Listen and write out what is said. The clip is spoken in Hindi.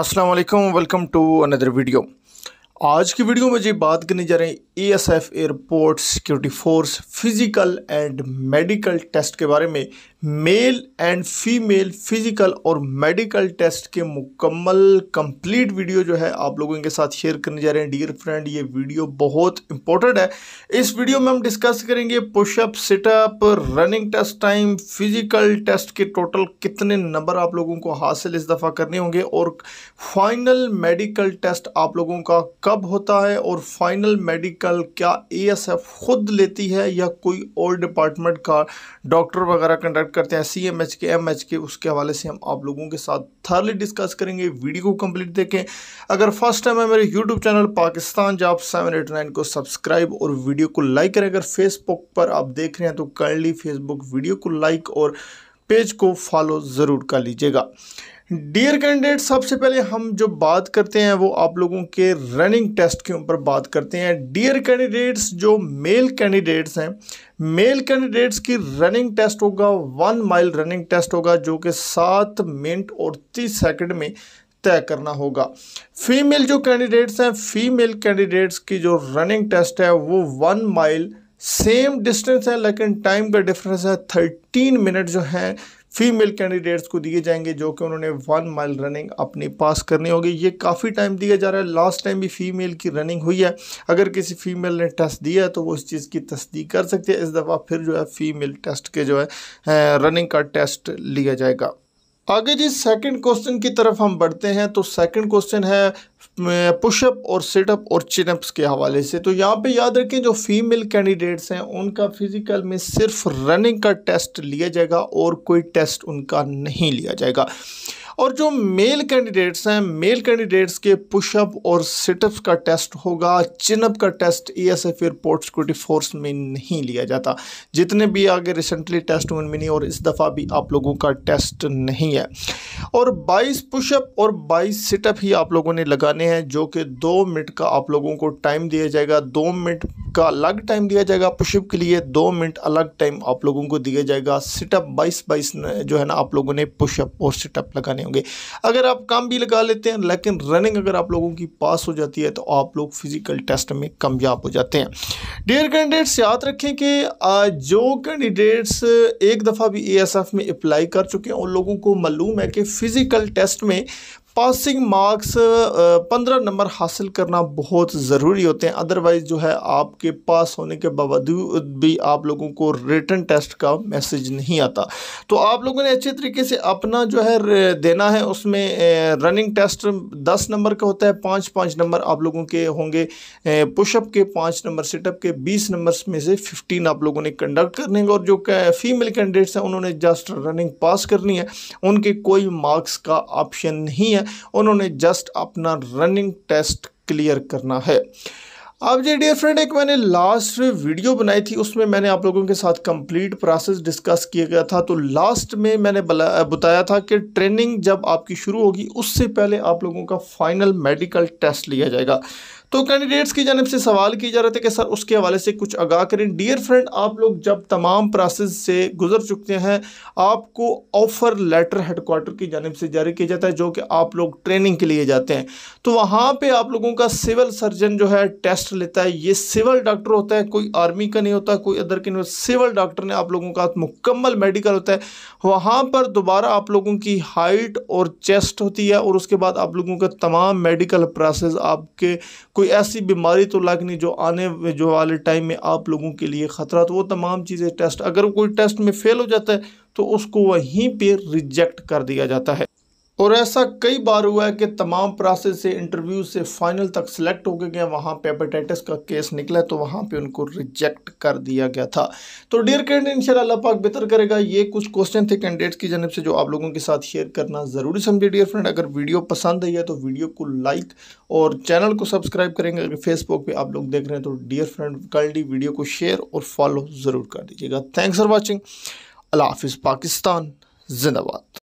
Assalamu alaikum welcome to another video आज की वीडियो में जी बात करने जा रहे हैं F airport security force physical and medical test के बारे में मेल एंड फीमेल फिजिकल और मेडिकल टेस्ट के मुकम्मल कंप्लीट वीडियो जो है आप लोगों के साथ शेयर करने जा रहे हैं डियर फ्रेंड ये वीडियो बहुत इंपॉर्टेंट है इस वीडियो में हम डिस्कस करेंगे pushup situp running test time physical test के टोटल कितने नंबर आप लोगों को हासिल इस दफ़ा करने होंगे और फाइनल मेडिकल टेस्ट आप लोगों का कब कब होता है और फाइनल मेडिकल क्या एएसएफ खुद लेती है या कोई और डिपार्टमेंट का डॉक्टर वगैरह कंडक्ट करते हैं सी एम एच के एम एच के उसके हवाले से हम आप लोगों के साथ थर्ली डिस्कस करेंगे वीडियो को कंप्लीट देखें अगर फर्स्ट टाइम है मेरे YouTube channel Pakistan job seven eight nine को सब्सक्राइब और वीडियो को लाइक करें अगर फेसबुक पर आप देख रहे हैं तो काइंडली फेसबुक वीडियो को लाइक और पेज को फॉलो ज़रूर कर लीजिएगा डियर कैंडिडेट सबसे पहले हम जो बात करते हैं वो आप लोगों के रनिंग टेस्ट के ऊपर बात करते हैं डियर कैंडिडेट्स जो मेल कैंडिडेट्स हैं मेल कैंडिडेट्स की रनिंग टेस्ट होगा वन माइल रनिंग टेस्ट होगा जो कि सात मिनट और तीस सेकंड में तय करना होगा फीमेल जो कैंडिडेट्स हैं फीमेल कैंडिडेट्स की जो रनिंग टेस्ट है वो वन माइल सेम डिस्टेंस है लेकिन टाइम का डिफरेंस है थर्टीन मिनट जो है फीमेल कैंडिडेट्स को दिए जाएंगे जो कि उन्होंने वन माइल रनिंग अपनी पास करनी होगी ये काफ़ी टाइम दिया जा रहा है लास्ट टाइम भी फीमेल की रनिंग हुई है अगर किसी फीमेल ने टेस्ट दिया है तो वो इस चीज़ की तस्दीक कर सकते हैं इस दफ़ा फिर जो है फीमेल टेस्ट के जो है रनिंग का टेस्ट लिया जाएगा आगे जी सेकंड क्वेश्चन की तरफ हम बढ़ते हैं तो सेकंड क्वेश्चन है पुशअप और सिटअप और चिनअप्स के हवाले से तो यहाँ पे याद रखें जो फीमेल कैंडिडेट्स हैं उनका फिज़िकल में सिर्फ रनिंग का टेस्ट लिया जाएगा और कोई टेस्ट उनका नहीं लिया जाएगा और जो मेल कैंडिडेट्स हैं मेल कैंडिडेट्स के पुशअप और सिटअप्स का टेस्ट होगा चिनअप का test E S F airport security force में नहीं लिया जाता जितने भी आगे रिसेंटली टेस्ट हुए नहीं और इस दफ़ा भी आप लोगों का टेस्ट नहीं है और बाईस पुशअप और बाईस सिटअप ही आप लोगों ने लगाने हैं जो कि दो मिनट का आप लोगों को टाइम दिया जाएगा दो मिनट का अलग टाइम दिया जाएगा पुशअप के लिए दो मिनट अलग टाइम आप लोगों को दिया जाएगा सिटअप बाईस बाईस जो है ना आप लोगों ने पुशअप और सिटअप लगाने होंगे अगर आप काम भी लगा लेते हैं लेकिन रनिंग अगर आप लोगों की पास हो जाती है तो आप लोग फिज़िकल टेस्ट में कामयाब हो जाते हैं डियर कैंडिडेट्स याद रखें कि जो कैंडिडेट्स एक दफ़ा भी ए में अप्लाई कर चुके हैं उन लोगों को मालूम है कि फ़िज़िकल टेस्ट में पासिंग मार्क्स पंद्रह नंबर हासिल करना बहुत ज़रूरी होते हैं अदरवाइज़ जो है आपके पास होने के बावजूद भी आप लोगों को रिटर्न टेस्ट का मैसेज नहीं आता तो आप लोगों ने अच्छे तरीके से अपना जो है देना है उसमें रनिंग टेस्ट दस नंबर का होता है पाँच पाँच नंबर आप लोगों के होंगे पुशअप के पाँच नंबर सेटअप के बीस नंबर में से फिफ्टीन आप लोगों ने कंडक्ट करने हैं और जो फीमेल कैंडिडेट्स हैं उन्होंने जस्ट रनिंग पास करनी है उनके कोई मार्क्स का ऑप्शन नहीं है है उन्होंने जस्ट अपना रनिंग टेस्ट क्लियर करना है अब जी डियर फ्रेंड एक मैंने लास्ट वीडियो बनाई थी उसमें मैंने आप लोगों के साथ कंप्लीट प्रोसेस डिस्कस किया गया था तो लास्ट में मैंने बताया था कि ट्रेनिंग जब आपकी शुरू होगी उससे पहले आप लोगों का फाइनल मेडिकल टेस्ट लिया जाएगा तो कैंडिडेट्स की जानब से सवाल किए जा रहे थे कि सर उसके हवाले से कुछ आगाह करें डियर फ्रेंड आप लोग जब तमाम प्रोसेस से गुजर चुके हैं आपको ऑफ़र लेटर हेडकोार्टर की जानब से जारी किया जाता है जो कि आप लोग ट्रेनिंग के लिए जाते हैं तो वहाँ पर आप लोगों का सिविल सर्जन जो है टेस्ट लेता है ये सिविल डॉक्टर होता है कोई आर्मी का नहीं होता कोई अदर का नहीं होता सिविल डॉक्टर ने आप लोगों का मुकम्मल मेडिकल होता है वहाँ पर दोबारा आप लोगों की हाइट और चेस्ट होती है और उसके बाद आप लोगों का तमाम मेडिकल प्रोसेस आपके कोई ऐसी बीमारी तो लग नहीं जो आने जो वाले टाइम में आप लोगों के लिए ख़तरा तो वो तमाम चीज़ें टेस्ट अगर कोई टेस्ट में फेल हो जाता है तो उसको वहीं पे रिजेक्ट कर दिया जाता है और ऐसा कई बार हुआ है कि तमाम प्रोसेस से इंटरव्यू से फाइनल तक सिलेक्ट हो गए वहाँ पे हेपेटाइटिस का केस निकला तो वहाँ पे उनको रिजेक्ट कर दिया गया था तो डियर कैंडिडेट इंशाल्लाह पाक बेहतर करेगा ये कुछ क्वेश्चन थे कैंडिडेट्स की जानब से जो आप लोगों के साथ शेयर करना ज़रूरी समझे डियर फ्रेंड अगर वीडियो पसंद आई है तो वीडियो को लाइक और चैनल को सब्सक्राइब करेंगे अगर फेसबुक पर आप लोग देख रहे हैं तो डियर फ्रेंड कल्डी वीडियो को शेयर और फॉलो ज़रूर कर दीजिएगा थैंक्स फॉर वॉचिंग अल्लाह हाफिज़ पाकिस्तान जिंदाबाद